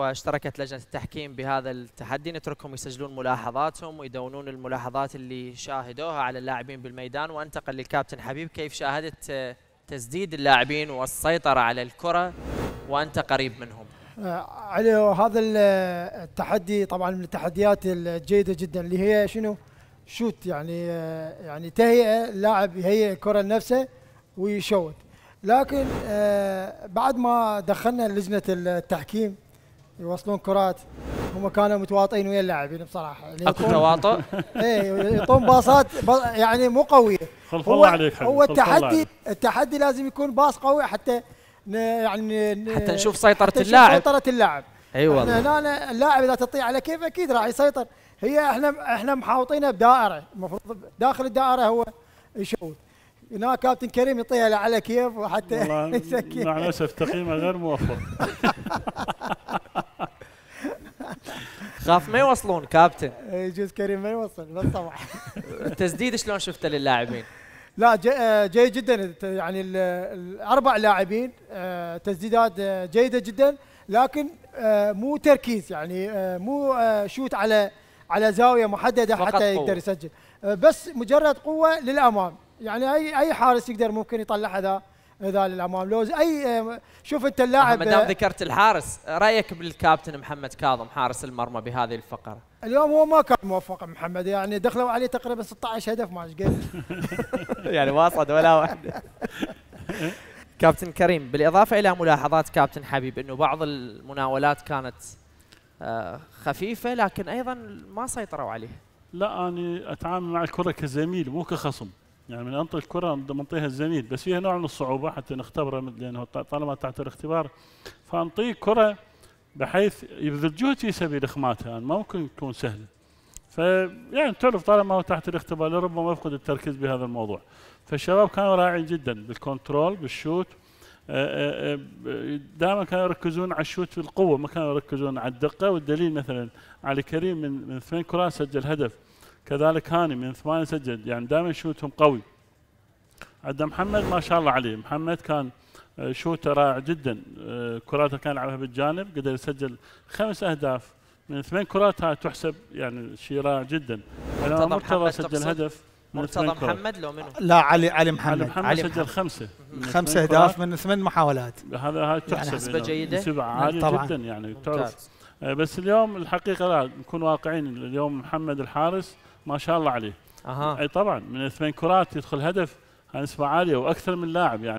واشتركت لجنة التحكيم بهذا التحدي نتركهم يسجلون ملاحظاتهم ويدونون الملاحظات اللي شاهدوها على اللاعبين بالميدان وانتقل للكابتن حبيب كيف شاهدت تسديد اللاعبين والسيطرة على الكرة وأنت قريب منهم آه، علي هذا التحدي طبعا من التحديات الجيدة جدا اللي هي شنو شوت يعني آه، يعني تهيئة اللاعب يهيئ الكرة لنفسه ويشوت لكن آه، بعد ما دخلنا لجنة التحكيم يوصلون كرات هم كانوا متواطئين ويا اللاعبين بصراحه يعني اكو تواطؤ؟ اي يعطون باصات يعني مو قويه خلف الله عليك هو التحدي التحدي لازم يكون باص قوي حتى يعني حتى نشوف سيطره حتى اللاعب سيطره اللاعب اي أيوة والله هنا اللاعب اذا تطيع على كيف اكيد راح يسيطر هي احنا احنا محاوطينه بدائره المفروض داخل الدائره هو يشوت هنا كابتن كريم يطيها على كيف وحتى يسكي مع الاسف تقييمه غير موفق خاف ما يوصلون كابتن إيه، يجوز كريم ما يوصل بس طبعا التسديد شلون شفته للاعبين؟ لا آه، جيد جدا يعني الاربع لاعبين آه، تسديدات آه، جيده جدا لكن مو تركيز يعني مو شوت على على زاويه محدده حتى يقدر يسجل بس مجرد قوه للامام يعني اي اي حارس يقدر ممكن يطلع هذا اذا للامام لوز اي شوف انت اللاعب ما دام ذكرت الحارس رايك بالكابتن محمد كاظم حارس المرمى بهذه الفقره اليوم هو ما كان موفق محمد يعني دخلوا عليه تقريبا 16 هدف ما ايش يعني ما صد ولا واحده كابتن كريم بالاضافه الى ملاحظات كابتن حبيب انه بعض المناولات كانت آه، خفيفه لكن ايضا ما سيطروا عليه لا انا اتعامل مع الكره كزميل مو كخصم يعني من انطي الكره منطيها الزميل بس فيها نوع من الصعوبه حتى نختبره لانه طالما تحت الاختبار فانطيه كره بحيث يبذل جهد في سبيل اخماتها يعني ممكن تكون سهله فيعني تعرف طالما هو تحت الاختبار لربما يفقد التركيز بهذا الموضوع فالشباب كانوا رائعين جدا بالكنترول بالشوت دائما كانوا يركزون على الشوت بالقوه ما كانوا يركزون على الدقه والدليل مثلا علي كريم من من ثمان كرات سجل هدف كذلك هاني من ثمانية سجل يعني دائما شوتهم قوي عند محمد ما شاء الله عليه محمد كان آه، شوته رائع جدا آه، كراته كان يلعبها بالجانب قدر يسجل خمس اهداف من ثمان كرات هاي تحسب يعني شيء رائع جدا مرتضى مرتضى سجل هدف من ثمان محمد لو منو؟ لا علي علي محمد علي محمد, علي محمد سجل خمسه خمسه اهداف من ثمان محاولات هذا هاي تحسب يعني حسبه جيده نعم، عالي طبعا. جدا يعني تعرف آه، بس اليوم الحقيقه لا نكون واقعين اليوم محمد الحارس ما شاء الله عليه اها اي طبعا من ثمان كرات يدخل هدف هاي نسبه عاليه واكثر من لاعب يعني